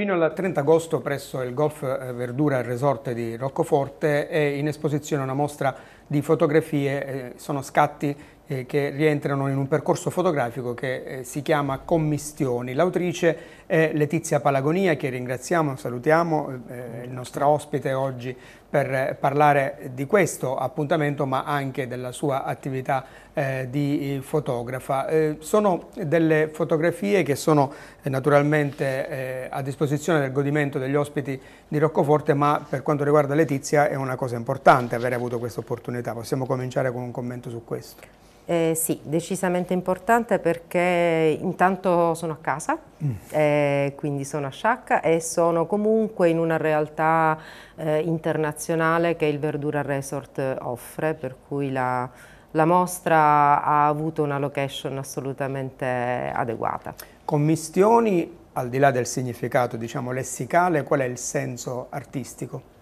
Fino al 30 agosto presso il Golf eh, Verdura Resort di Roccoforte è in esposizione una mostra di fotografie, eh, sono scatti eh, che rientrano in un percorso fotografico che si chiama Commistioni. L'autrice è Letizia Palagonia che ringraziamo, salutiamo, è il nostro ospite oggi per parlare di questo appuntamento ma anche della sua attività eh, di eh, fotografa. Eh, sono delle fotografie che sono eh, naturalmente eh, a disposizione del godimento degli ospiti di Roccoforte ma per quanto riguarda Letizia è una cosa importante avere avuto questa opportunità. Possiamo cominciare con un commento su questo. Eh, sì, decisamente importante perché intanto sono a casa, mm. eh, quindi sono a Sciacca e sono comunque in una realtà eh, internazionale che il Verdura Resort offre, per cui la, la mostra ha avuto una location assolutamente adeguata. Commissioni, al di là del significato diciamo, lessicale, qual è il senso artistico?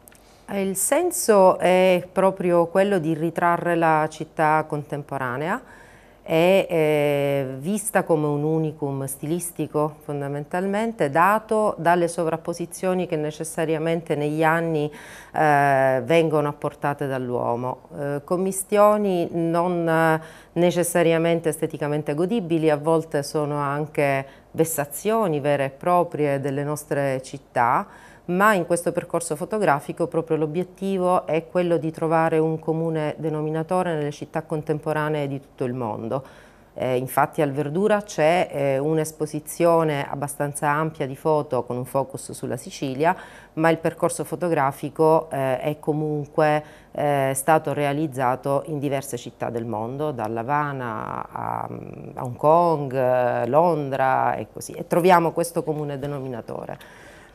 Eh, il senso è proprio quello di ritrarre la città contemporanea, è eh, vista come un unicum stilistico fondamentalmente dato dalle sovrapposizioni che necessariamente negli anni eh, vengono apportate dall'uomo, eh, commistioni non eh, necessariamente esteticamente godibili, a volte sono anche vessazioni vere e proprie delle nostre città ma in questo percorso fotografico proprio l'obiettivo è quello di trovare un comune denominatore nelle città contemporanee di tutto il mondo. Eh, infatti al Verdura c'è eh, un'esposizione abbastanza ampia di foto con un focus sulla Sicilia, ma il percorso fotografico eh, è comunque eh, stato realizzato in diverse città del mondo, dall'Havana a, a Hong Kong, eh, Londra e così, e troviamo questo comune denominatore.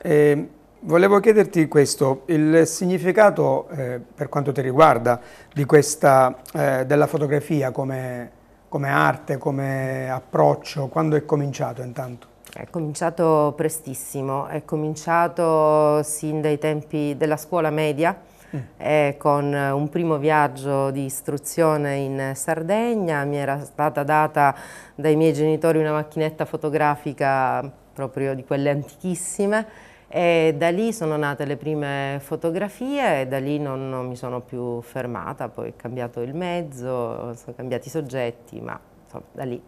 Ehm, Volevo chiederti questo, il significato eh, per quanto ti riguarda questa, eh, della fotografia come, come arte, come approccio, quando è cominciato intanto? È cominciato prestissimo, è cominciato sin dai tempi della scuola media, mm. eh, con un primo viaggio di istruzione in Sardegna, mi era stata data dai miei genitori una macchinetta fotografica proprio di quelle antichissime e da lì sono nate le prime fotografie e da lì non, non mi sono più fermata, poi ho cambiato il mezzo, sono cambiati i soggetti, ma insomma, da lì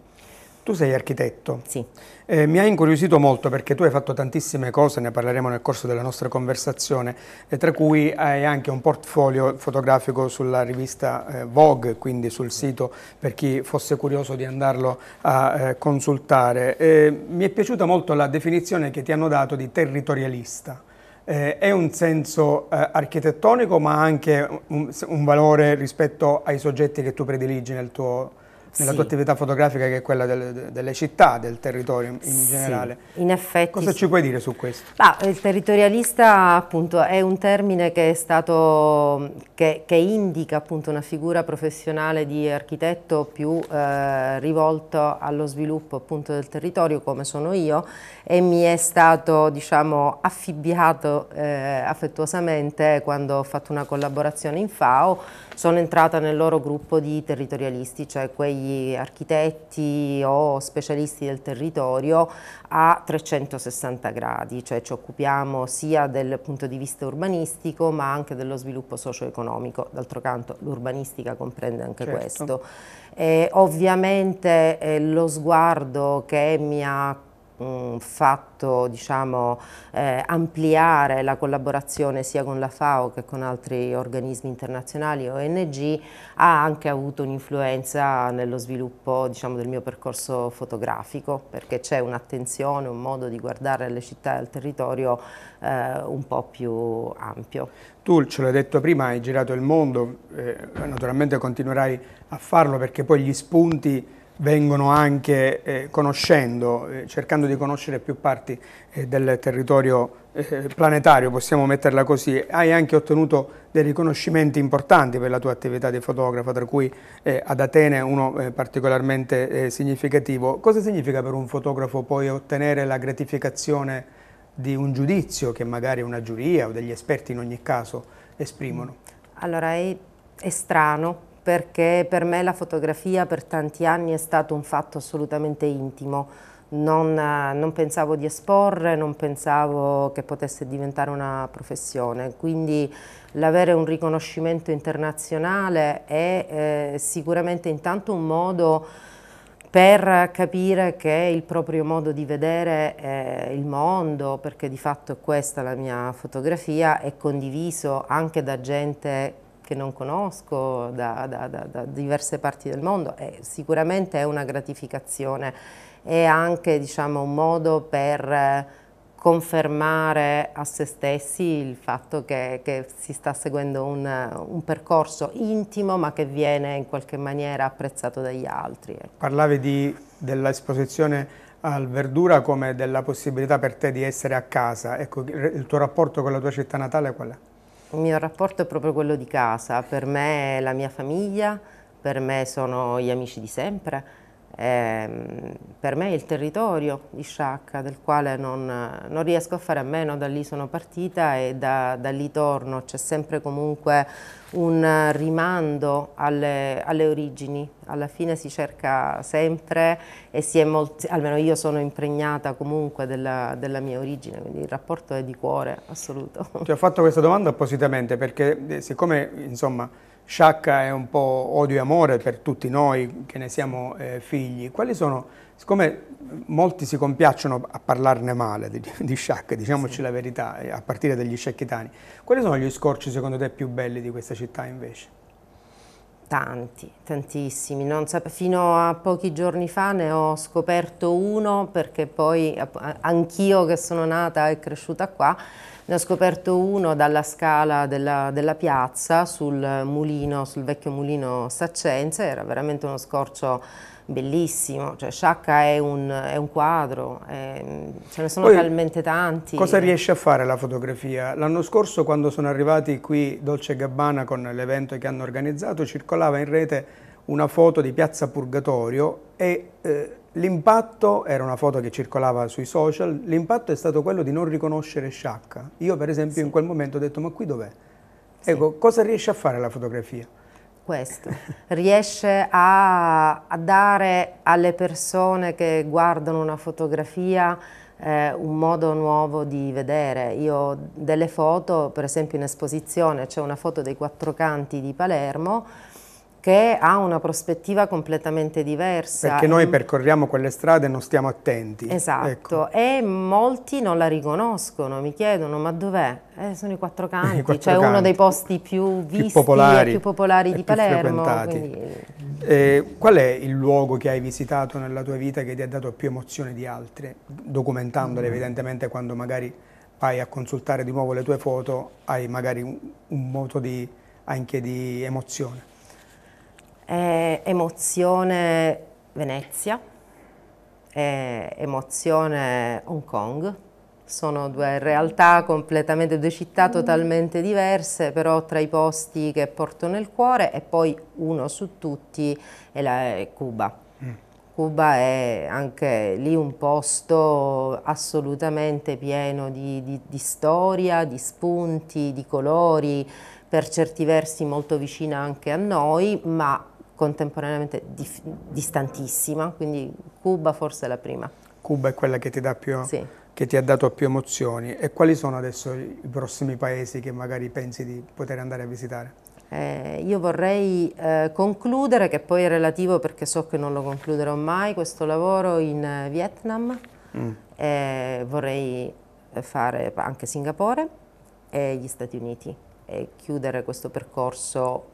tu sei architetto. Sì. Eh, mi ha incuriosito molto perché tu hai fatto tantissime cose, ne parleremo nel corso della nostra conversazione, eh, tra cui hai anche un portfolio fotografico sulla rivista eh, Vogue, quindi sul sito per chi fosse curioso di andarlo a eh, consultare. Eh, mi è piaciuta molto la definizione che ti hanno dato di territorialista. Eh, è un senso eh, architettonico ma anche un, un valore rispetto ai soggetti che tu prediligi nel tuo, nella sì. tua attività fotografica che è quella del, delle città, del territorio in sì, generale. In effetti. Cosa sì. ci puoi dire su questo? Ah, il territorialista appunto è un termine che, stato, che, che indica appunto, una figura professionale di architetto più eh, rivolto allo sviluppo appunto, del territorio come sono io e mi è stato diciamo, affibbiato eh, affettuosamente quando ho fatto una collaborazione in FAO sono entrata nel loro gruppo di territorialisti, cioè quegli architetti o specialisti del territorio a 360 gradi, cioè ci occupiamo sia del punto di vista urbanistico ma anche dello sviluppo socio-economico, d'altro canto l'urbanistica comprende anche certo. questo. E ovviamente eh, lo sguardo che mi ha eh, fatto diciamo, eh, ampliare la collaborazione sia con la FAO che con altri organismi internazionali, ONG, ha anche avuto un'influenza nello sviluppo diciamo, del mio percorso fotografico, perché c'è un'attenzione, un modo di guardare le città e il territorio eh, un po' più ampio. Tu ce l'hai detto prima, hai girato il mondo, eh, naturalmente continuerai a farlo perché poi gli spunti vengono anche eh, conoscendo, eh, cercando di conoscere più parti eh, del territorio eh, planetario, possiamo metterla così. Hai anche ottenuto dei riconoscimenti importanti per la tua attività di fotografa, tra cui eh, ad Atene uno eh, particolarmente significativo. Cosa significa per un fotografo poi ottenere la gratificazione di un giudizio che magari una giuria o degli esperti in ogni caso esprimono? Allora è, è strano perché per me la fotografia per tanti anni è stato un fatto assolutamente intimo. Non, non, pensavo di esporre, non pensavo che potesse diventare una professione, quindi l'avere un riconoscimento internazionale è eh, sicuramente intanto un modo per capire che il proprio modo di vedere eh, il mondo, perché di fatto è questa la mia fotografia, è condiviso anche da gente che non conosco da, da, da, da diverse parti del mondo e sicuramente è una gratificazione, è anche diciamo, un modo per confermare a se stessi il fatto che, che si sta seguendo un, un, percorso intimo ma che viene in qualche maniera apprezzato dagli altri. Ecco. Parlavi dell'esposizione al Verdura come della possibilità per te di essere a casa, ecco, il tuo rapporto con la tua città natale qual è? Il mio rapporto è proprio quello di casa, per me è la mia famiglia, per me sono gli amici di sempre eh, per me il territorio di Sciacca, del quale non, non, riesco a fare a meno, da lì sono partita e da, da lì torno, c'è sempre comunque un rimando alle, alle, origini, alla fine si cerca sempre e molti, almeno io sono impregnata comunque della, della, mia origine, quindi il rapporto è di cuore assoluto. Ti ho fatto questa domanda appositamente perché eh, siccome insomma sciacca è un po' odio e amore per tutti noi che ne siamo eh, figli. Quali sono, siccome molti si compiacciono a parlarne male di, di sciacca, diciamoci sì. la verità, eh, a partire dagli sciacchitani, quali sono gli scorci secondo te più belli di questa città invece? Tanti, tantissimi. Sape, fino a pochi giorni fa ne ho scoperto uno perché poi anch'io che sono nata e cresciuta qua ne ho scoperto uno dalla scala della, della piazza sul mulino, sul vecchio mulino Saccenze, era veramente uno scorcio bellissimo, cioè Sciacca è un, è un quadro, è, ce ne sono Poi, talmente tanti. Cosa riesce a fare la fotografia? L'anno scorso quando sono arrivati qui Dolce Gabbana con l'evento che hanno organizzato circolava in rete una foto di Piazza Purgatorio e eh, l'impatto, era una foto che circolava sui social, l'impatto è stato quello di non riconoscere Sciacca. Io per esempio sì. in quel momento ho detto ma qui dov'è? Ecco, cosa riesce a fare la fotografia? questo, riesce a, a, dare alle persone che guardano una fotografia eh, un modo nuovo di vedere. Io ho delle foto, per esempio in esposizione c'è una foto dei quattro canti di Palermo, che ha una prospettiva completamente diversa. Perché noi percorriamo quelle strade e non stiamo attenti. Esatto, ecco. e molti non la riconoscono, mi chiedono ma dov'è? Eh, sono i quattro canti, I quattro cioè canti. uno dei posti più visti più popolari, più popolari di più Palermo. Quindi... Eh, qual è il luogo che hai visitato nella tua vita che ti ha dato più emozione di altre? Documentandole mm. evidentemente quando magari vai a consultare di nuovo le tue foto, hai magari un, un moto di, anche di emozione. Eh, emozione Venezia, eh, emozione Hong Kong. Sono due realtà completamente, due città mm. totalmente diverse, però tra i posti che porto nel cuore e poi uno su tutti è, la, è Cuba. Mm. Cuba è anche lì un posto assolutamente pieno di, di, di storia, di spunti, di colori, per certi versi molto vicina anche a noi, ma contemporaneamente dif- distantissima, quindi Cuba forse è la prima. Cuba è quella che ti, più, sì. che ti ha dato più emozioni. E quali sono adesso i prossimi paesi che magari pensi di poter andare a visitare? Eh, io vorrei eh, concludere, che poi è relativo perché so che non lo concluderò mai, questo lavoro in eh, Vietnam. Mm. Eh, vorrei eh, fare anche Singapore e gli Stati Uniti e chiudere questo percorso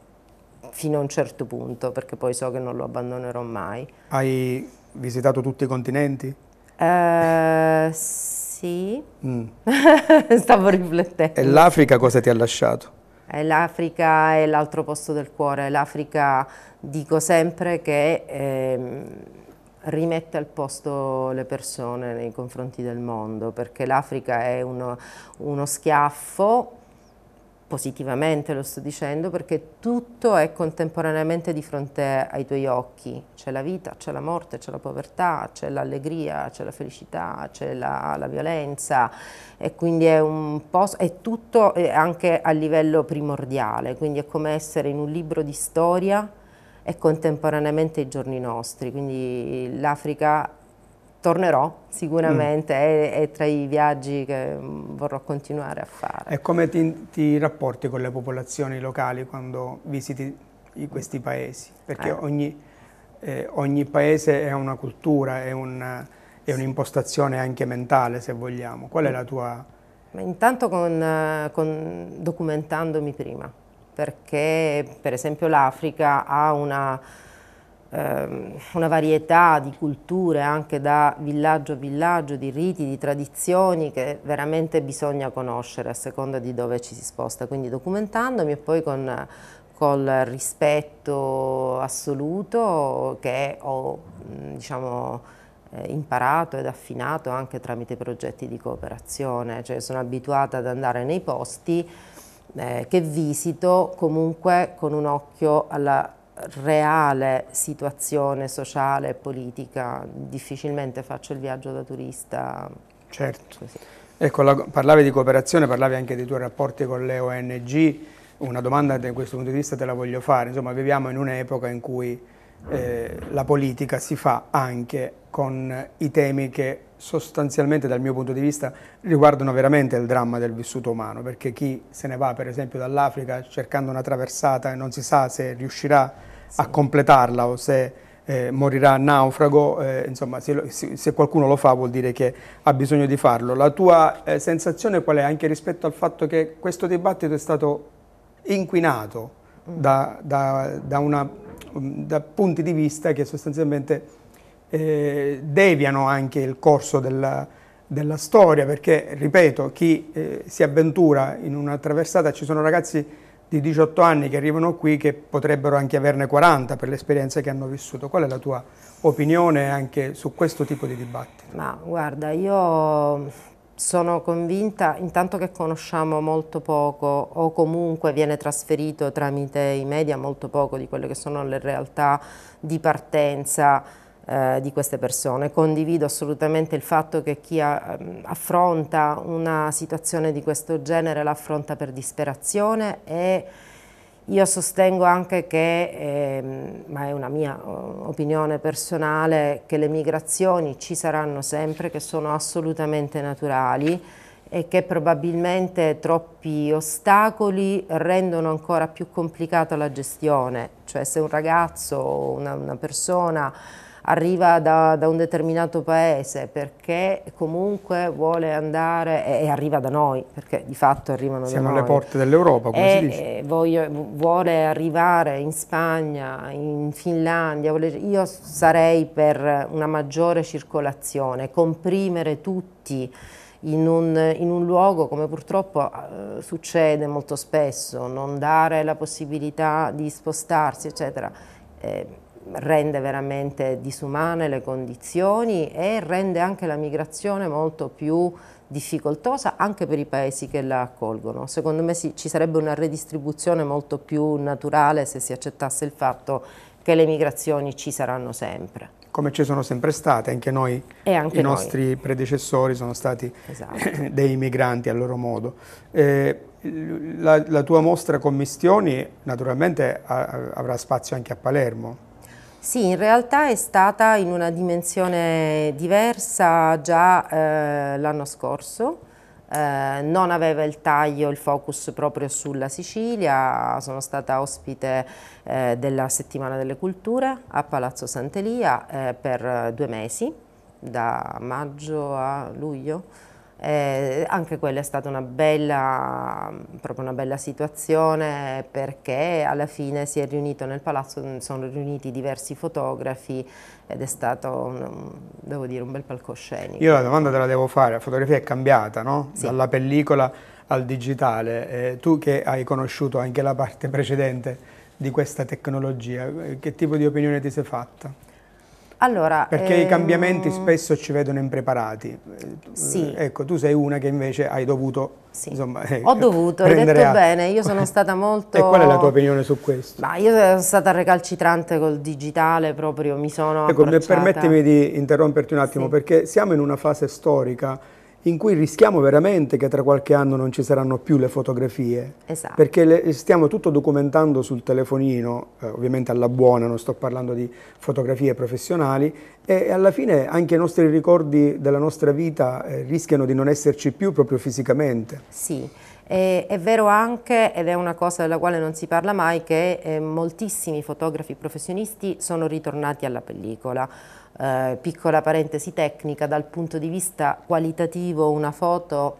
fino a un certo punto, perché poi so che non lo abbandonerò mai. Hai visitato tutti i continenti? Uh, sì, mm. stavo riflettendo. E l'Africa cosa ti ha lasciato? Eh, L'Africa è l'altro posto del cuore, l'Africa dico sempre che eh, rimette al posto le persone nei confronti del mondo, perché l'Africa è uno, uno schiaffo positivamente lo sto dicendo, perché tutto è contemporaneamente di fronte ai tuoi occhi. C'è la vita, c'è la morte, c'è la povertà, c'è l'allegria, c'è la felicità, c'è la, la, violenza e quindi è un po', è tutto eh, anche a livello primordiale, quindi è come essere in un libro di storia e contemporaneamente ai giorni nostri, quindi l'Africa tornerò sicuramente, mm. è, è, tra i viaggi che mm, vorrò continuare a fare. E come ti, ti rapporti con le popolazioni locali quando visiti questi paesi? Perché eh. ogni, eh, ogni, paese è una cultura, è, un'impostazione anche mentale se vogliamo. Qual è la tua... Ma intanto con, eh, con, documentandomi prima, perché per esempio l'Africa ha una Ehm, una varietà di culture anche da villaggio a villaggio, di riti, di tradizioni che veramente bisogna conoscere a seconda di dove ci si sposta, quindi documentandomi e poi con col rispetto assoluto che ho diciamo, eh, imparato ed affinato anche tramite progetti di cooperazione, cioè sono abituata ad andare nei posti eh, che visito comunque con un occhio alla reale situazione sociale e politica, difficilmente faccio il viaggio da turista. Certo. Così. Ecco, la, parlavi di cooperazione, parlavi anche dei tuoi rapporti con le ONG, una domanda da questo punto di vista te la voglio fare, insomma viviamo in un'epoca in cui eh, la politica si fa anche con i temi che sostanzialmente dal mio punto di vista riguardano veramente il dramma del vissuto umano, perché chi se ne va per esempio dall'Africa cercando una traversata e non si sa se riuscirà a completarla o se eh, morirà naufrago, eh, insomma se, se, qualcuno lo fa vuol dire che ha bisogno di farlo. La tua eh, sensazione qual è anche rispetto al fatto che questo dibattito è stato inquinato mm. da, da, da, una, mm, da, punti di vista che sostanzialmente eh, deviano anche il corso della, della storia perché, ripeto, chi eh, si avventura in una traversata, ci sono ragazzi di 18 anni che arrivano qui che potrebbero anche averne 40 per l'esperienza che hanno vissuto. Qual è la tua opinione anche su questo tipo di dibattito? Ma guarda, io sono convinta intanto che conosciamo molto poco o comunque viene trasferito tramite i media molto poco di quelle che sono le realtà di partenza eh, di queste persone. Condivido assolutamente il fatto che chi eh, affronta una situazione di questo genere l'affronta per disperazione e io sostengo anche che, eh, ma è una mia eh, opinione personale, che le migrazioni ci saranno sempre, che sono assolutamente naturali e che probabilmente troppi ostacoli rendono ancora più complicata la gestione. Cioè se un ragazzo o una, una persona arriva da, da un determinato paese perché comunque vuole andare e, e, arriva da noi, perché di fatto arrivano Siamo da noi. Siamo alle porte dell'Europa, come e, si dice. E eh, voglio, vuole arrivare in Spagna, in Finlandia, vuole, io sarei per una maggiore circolazione, comprimere tutti in un, in un, luogo come purtroppo eh, succede molto spesso, non dare la possibilità di spostarsi, eccetera. Eh, rende veramente disumane le condizioni e rende anche la migrazione molto più difficoltosa anche per i paesi che la accolgono. Secondo me sì, ci sarebbe una redistribuzione molto più naturale se si accettasse il fatto che le migrazioni ci saranno sempre. Come ci sono sempre state, anche noi, anche i noi. nostri predecessori sono stati esatto. dei migranti a loro modo. Eh, la, la, tua mostra Commistioni naturalmente a, avrà spazio anche a Palermo. Sì, in realtà è stata in una dimensione diversa già eh, l'anno scorso. Eh, non aveva il taglio, il focus proprio sulla Sicilia, sono stata ospite eh, della settimana delle culture a Palazzo Sant'Elia eh, per due mesi, da maggio a luglio eh, anche quella è stata una bella, proprio una bella situazione perché alla fine si è riunito nel palazzo, mm, sono riuniti diversi fotografi ed è stato, un, devo dire, un bel palcoscenico. Io la domanda te la devo fare, la fotografia è cambiata, no? Sì. Dalla pellicola al digitale. Eh, tu che hai conosciuto anche la parte precedente di questa tecnologia, eh, che tipo di opinione ti sei fatta? Allora, Perché ehm... i cambiamenti ehm, spesso ci vedono impreparati. Sì. Eh, ecco, tu sei una che invece hai dovuto... Sì. Insomma, eh, Ho dovuto, hai detto atto. bene, io sono stata molto... e qual è la tua opinione su questo? Ma io sono stata recalcitrante col digitale proprio, mi sono ecco, Permettimi di interromperti un attimo, sì. perché siamo in una fase storica in cui rischiamo veramente che tra qualche anno non ci saranno più le fotografie. Esatto. Perché le, stiamo tutto documentando sul telefonino, eh, ovviamente alla buona, non sto parlando di fotografie professionali, e, e alla fine anche i nostri ricordi della nostra vita eh, rischiano di non esserci più proprio fisicamente. Sì. E, è vero anche, ed è una cosa della quale non si parla mai, che eh, moltissimi fotografi professionisti sono ritornati alla pellicola eh, piccola parentesi tecnica, dal punto di vista qualitativo una foto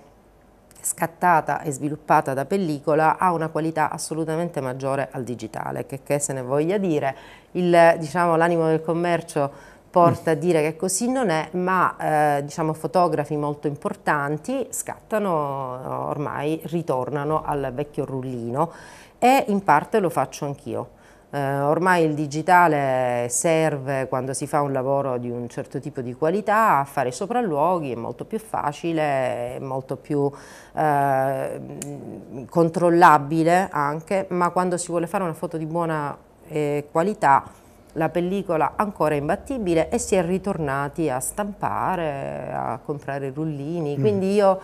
scattata e sviluppata da pellicola ha una qualità assolutamente maggiore al digitale, che, che se ne voglia dire, diciamo, l'animo diciamo, del commercio porta a dire che così non è, ma eh, diciamo, fotografi molto importanti scattano ormai, ritornano al vecchio rullino e in parte lo faccio anch'io. Eh, ormai il digitale serve quando si fa un lavoro di un certo tipo di qualità a fare sopralluoghi, è molto più facile, è molto più eh, controllabile anche, ma quando si vuole fare una foto di buona eh, qualità la pellicola ancora è imbattibile e si è ritornati a stampare, a comprare rullini, mm. quindi io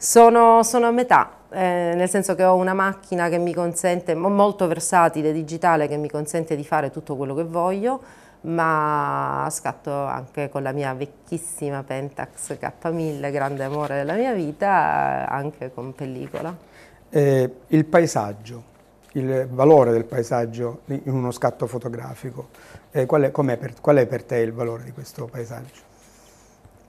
sono, sono a metà, eh, nel senso che ho una macchina che mi consente, molto versatile, digitale, che mi consente di fare tutto quello che voglio, ma scatto anche con la mia vecchissima Pentax K1000, grande amore della mia vita, anche con pellicola. Eh, il paesaggio, il valore del paesaggio in uno scatto fotografico, eh, qual, è, è per, qual è per te il valore di questo paesaggio?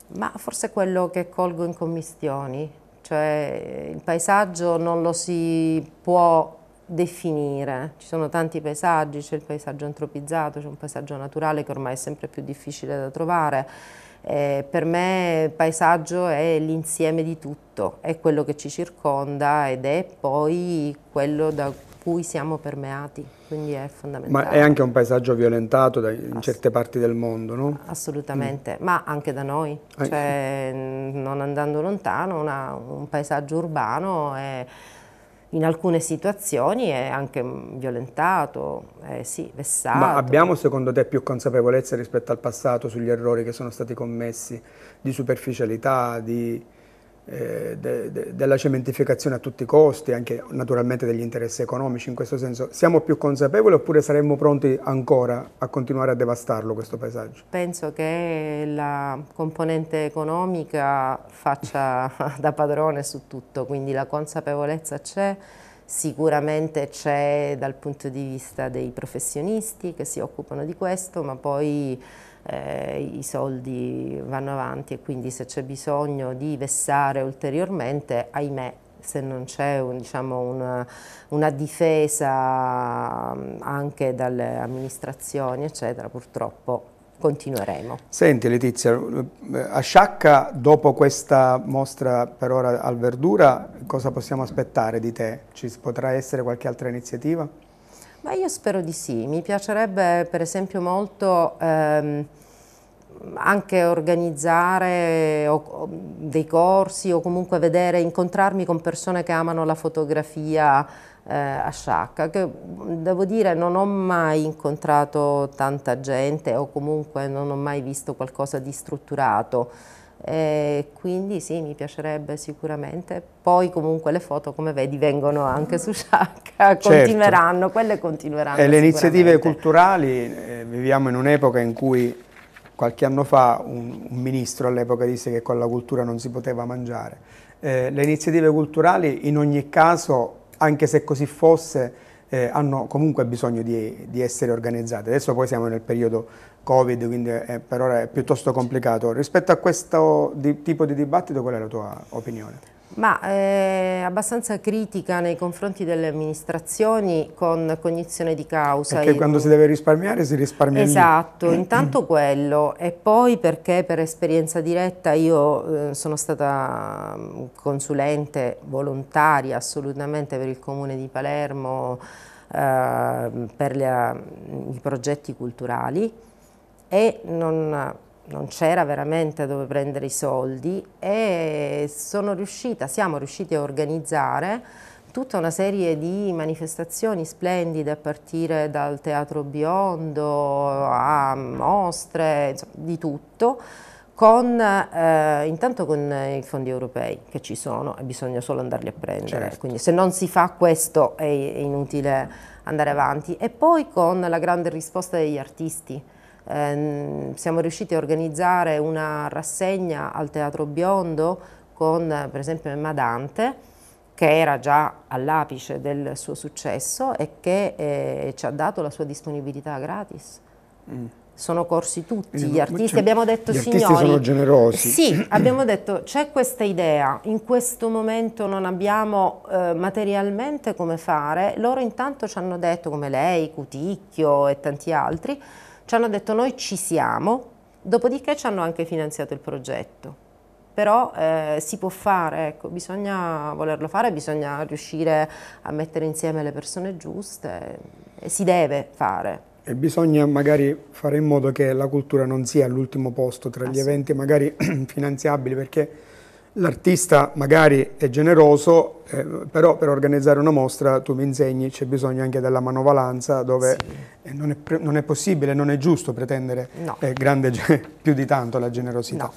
Ma forse quello che colgo in commissioni, cioè il paesaggio non lo si può definire, ci sono tanti paesaggi, c'è il paesaggio antropizzato, c'è un paesaggio naturale che ormai è sempre più difficile da trovare, eh, per me il paesaggio è l'insieme di tutto, è quello che ci circonda ed è poi quello da cui siamo permeati, quindi è fondamentale. Ma è anche un paesaggio violentato da, in certe parti del mondo, no? Assolutamente, mm. ma anche da noi, eh. cioè, non andando lontano, una, un paesaggio urbano è, in alcune situazioni è anche violentato, è, sì, vessato. Ma abbiamo secondo te più consapevolezza rispetto al passato sugli errori che sono stati commessi di superficialità, di eh, de, de, della cementificazione a tutti i costi, anche naturalmente degli interessi economici in questo senso, siamo più consapevoli oppure saremmo pronti ancora a continuare a devastarlo questo paesaggio? Penso che la componente economica faccia da padrone su tutto, quindi la consapevolezza c'è, sicuramente c'è dal punto di vista dei professionisti che si occupano di questo, ma poi eh, i soldi vanno avanti e quindi se c'è bisogno di vessare ulteriormente, ahimè, se non c'è un, diciamo, una, una, difesa mm, anche dalle amministrazioni, eccetera, purtroppo continueremo. Senti Letizia, eh, a Sciacca dopo questa mostra per ora al Verdura cosa possiamo aspettare di te? Ci potrà essere qualche altra iniziativa? Ma io spero di sì, mi piacerebbe per esempio molto ehm, anche organizzare o, o dei corsi o comunque vedere, incontrarmi con persone che amano la fotografia eh, a sciacca, che devo dire non ho mai incontrato tanta gente o comunque non ho mai visto qualcosa di strutturato. Eh, quindi sì, mi piacerebbe sicuramente. Poi comunque le foto, come vedi, vengono anche su Sciacca, certo. continueranno, quelle continueranno. E eh, le iniziative culturali, eh, viviamo in un'epoca in cui qualche anno fa un, un ministro all'epoca disse che con la cultura non si poteva mangiare. Eh, le iniziative culturali in ogni caso, anche se così fosse, eh, hanno comunque bisogno di, di, essere organizzate. Adesso poi siamo nel periodo Covid, quindi è, per ora è piuttosto complicato. Rispetto a questo di, tipo di dibattito, qual è la tua opinione? Ma è eh, abbastanza critica nei confronti delle amministrazioni con cognizione di causa. Perché quando si deve risparmiare si risparmia. Esatto, lì. Eh. intanto quello e poi perché per esperienza diretta io eh, sono stata mm, consulente volontaria assolutamente per il comune di Palermo eh, per le, mm, i progetti culturali e non, non c'era veramente dove prendere i soldi e riuscita, siamo riusciti a organizzare tutta una serie di manifestazioni splendide a partire dal Teatro Biondo a mostre, insomma, di tutto, con, eh, intanto con i fondi europei che ci sono e bisogna solo andarli a prendere, certo. quindi se non si fa questo è, è inutile andare avanti e poi con la grande risposta degli artisti eh, siamo riusciti a organizzare una rassegna al Teatro Biondo con per esempio Emma Dante, che era già all'apice del suo successo e che eh, ci ha dato la sua disponibilità gratis. Mm. Sono corsi tutti, gli artisti, cioè, abbiamo detto gli signori... Artisti sono generosi. Sì, abbiamo detto c'è questa idea, in questo momento non abbiamo eh, materialmente come fare, loro intanto ci hanno detto come lei, Cuticchio e tanti altri, ci hanno detto noi ci siamo, dopodiché ci hanno anche finanziato il progetto. Però eh, si può fare, ecco, bisogna volerlo fare, bisogna riuscire a mettere insieme le persone giuste, e eh, si deve fare. E bisogna magari fare in modo che la cultura non sia all'ultimo posto tra gli ah, eventi magari finanziabili, perché l'artista magari è generoso, eh, però per organizzare una mostra, tu mi insegni, c'è bisogno anche della manovalanza dove sì. Eh, non, è non, è possibile, non è giusto pretendere no. eh, grande, più di tanto la generosità. No.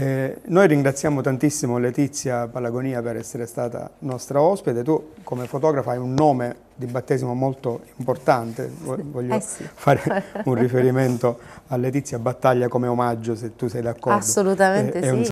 Eh, noi ringraziamo tantissimo Letizia Palagonia per essere stata nostra ospite, tu come fotografa hai un nome di battesimo molto importante, voglio eh, sì. fare un riferimento a Letizia Battaglia come omaggio se tu sei d'accordo. Assolutamente eh, sì.